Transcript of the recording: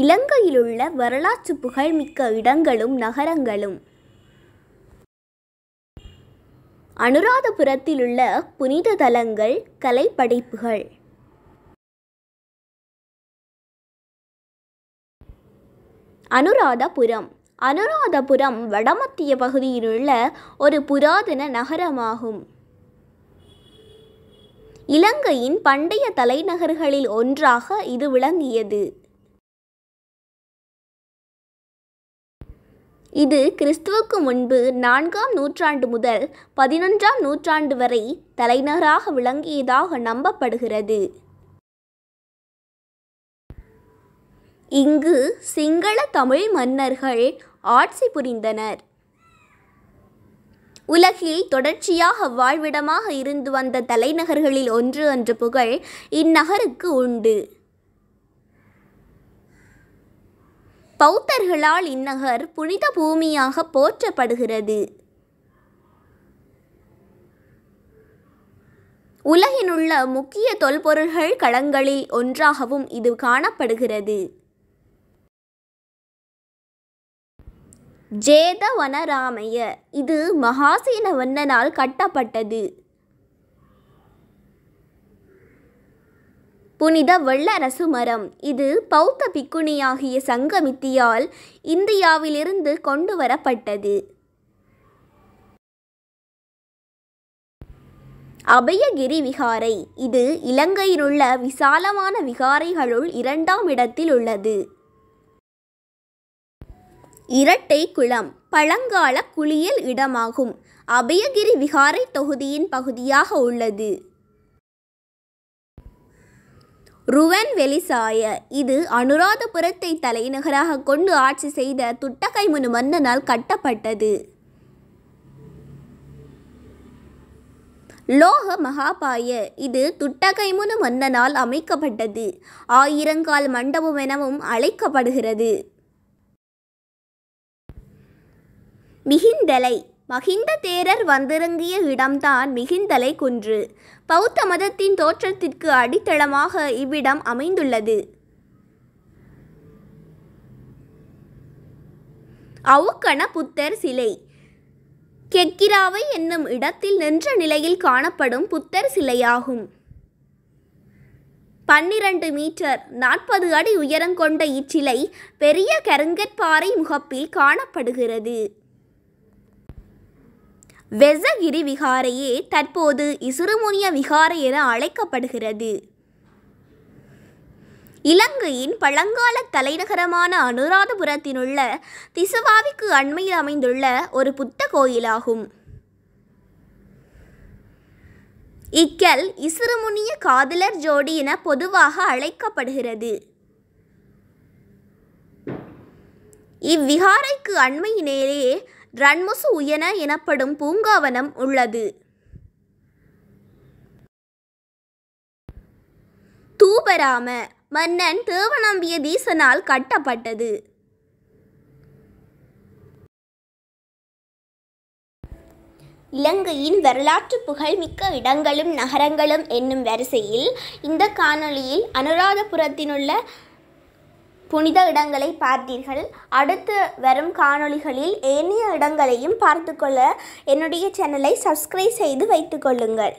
இலங்கையிலுள்ள வரலாற்று புகழ்மிக்க இடங்களும் நகரங்களும் அனுராதபுரத்திலுள்ள புனித தலங்கள் கலைப்படைப்புகள் அனுராதபுரம் அனுராதபுரம் வடமத்திய பகுதியில் உள்ள ஒரு புராதன நகரமாகும் இலங்கையின் பண்டைய தலைநகர்களில் ஒன்றாக இது விளங்கியது இது கிறிஸ்துவுக்கு முன்பு நான்காம் நூற்றாண்டு முதல் பதினொன்றாம் நூற்றாண்டு வரை தலைநகராக விளங்கியதாக நம்பப்படுகிறது இங்கு சிங்கள தமிழ் மன்னர்கள் ஆட்சி புரிந்தனர் உலகில் தொடர்ச்சியாக வாழ்விடமாக இருந்து வந்த தலைநகர்களில் ஒன்று என்ற புகழ் இந்நகருக்கு உண்டு பௌத்தர்களால் இந்நகர் புனித பூமியாக போற்றப்படுகிறது உலகினுள்ள முக்கிய தொல்பொருள்கள் களங்களில் ஒன்றாகவும் இது காணப்படுகிறது ஜேதவனராமைய இது மகாசீன வண்ணனால் கட்டப்பட்டது புனித வெள்ளரசு மரம் இது பௌத்த பிக்குணியாகிய சங்கமித்தியால் இந்தியாவிலிருந்து கொண்டு வரப்பட்டது அபயகிரி விகாரை இது இலங்கையிலுள்ள விசாலமான விகாரைகளுள் இரண்டாம் இடத்தில் உள்ளது இரட்டை குளம் பழங்கால குளியல் இடமாகும் அபயகிரி விகாரை தொகுதியின் பகுதியாக உள்ளது ருவன் வெலிசாய இது அனுராதபுரத்தை தலைநகராக கொண்டு ஆட்சி செய்த துட்டகைமுனு மன்னனால் கட்டப்பட்டது லோக மகாபாய இது துட்டகைமுனு மன்னனால் அமைக்கப்பட்டது ஆயிரங்கால் மண்டபம் எனவும் அழைக்கப்படுகிறது மிகிந்தலை மகிந்த தேரர் வந்திறங்கிய இடம்தான் மிகிந்தலை குன்று பௌத்த மதத்தின் தோற்றத்திற்கு அடித்தளமாக இவ்விடம் அமைந்துள்ளது அவுக்கண புத்தர் சிலை கெக்கிராவை என்னும் இடத்தில் நின்ற நிலையில் காணப்படும் புத்தர் சிலையாகும் பன்னிரண்டு மீட்டர் நாற்பது அடி உயரம் கொண்ட இச்சிலை பெரிய கருங்கற்பாறை முகப்பில் காணப்படுகிறது வெசகிரி விகாரையே தற்போது இசுருமுனிய விகாரை என அழைக்கப்படுகிறது இலங்கையின் பழங்கால தலைநகரமான அனுராதபுரத்தினுள்ள திசுவாவிக்கு அண்மையில் அமைந்துள்ள ஒரு புத்த கோயிலாகும் இக்கல் இசுருமுனிய காதலர் ஜோடி என பொதுவாக அழைக்கப்படுகிறது இவ்விகாரைக்கு அண்மையினேயே ரண்முசு உயன எனப்படும் பூங்காவனம் உள்ளது தூபராம மன்னன் தேவநம்பிய தீசனால் கட்டப்பட்டது இலங்கையின் வரலாற்று புகழ்மிக்க இடங்களும் நகரங்களும் என்னும் வரிசையில் இந்த காணொளியில் அனுராதபுரத்தினுள்ள புனித இடங்களை பார்த்தீர்கள் அடுத்து வரும் காணொளிகளில் ஏனைய இடங்களையும் பார்த்துக்கொள்ள என்னுடைய சேனலை சப்ஸ்கிரைப் செய்து வைத்துக்கொள்ளுங்கள்